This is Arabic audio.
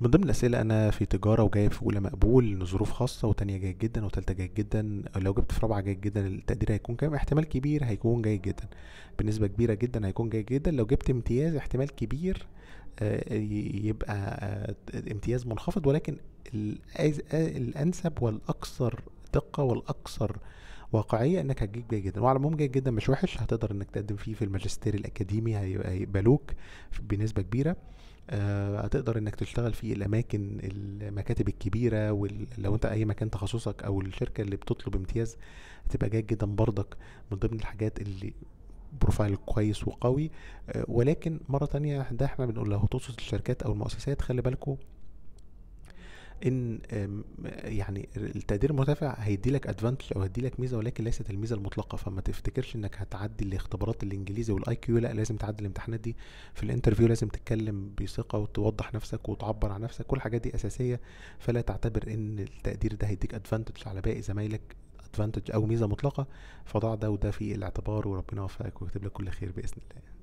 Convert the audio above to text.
من ضمن الأسئلة أنا في تجارة وجايب في أولى مقبول لظروف خاصة وتانية جيد جدا وتالتة جيد جدا لو جبت في رابعة جيد جدا التقدير هيكون كام؟ احتمال كبير هيكون جيد جدا بنسبة كبيرة جدا هيكون جيد جدا لو جبت امتياز احتمال كبير آه، يبقى آه، امتياز منخفض ولكن الأنسب والأكثر دقة والأكثر واقعيه انك هتجيب جيد جدا وعلى العموم جيد جدا مش وحش هتقدر انك تقدم فيه في الماجستير الاكاديمي هيقبلوك بنسبه كبيره آه، هتقدر انك تشتغل في الاماكن المكاتب الكبيره ولو انت اي مكان تخصصك او الشركه اللي بتطلب امتياز هتبقى جيد جدا برضك من ضمن الحاجات اللي بروفايل كويس وقوي آه، ولكن مره تانية ده احنا بنقول لو هتقصد الشركات او المؤسسات خلي بالكم ان يعني التقدير المرتفع هيدي لك ادفانتج او هيدي لك ميزه ولكن ليست الميزه المطلقه فما تفتكرش انك هتعدي الاختبارات الانجليزي والاي كيو لا لازم تعدي الامتحانات دي في الانترفيو لازم تتكلم بثقه وتوضح نفسك وتعبر عن نفسك كل الحاجات دي اساسيه فلا تعتبر ان التقدير ده هيديك ادفانتج على باقي زمايلك ادفانتج او ميزه مطلقه فضع ده وده في الاعتبار وربنا يوفقك ويكتب لك كل خير باذن الله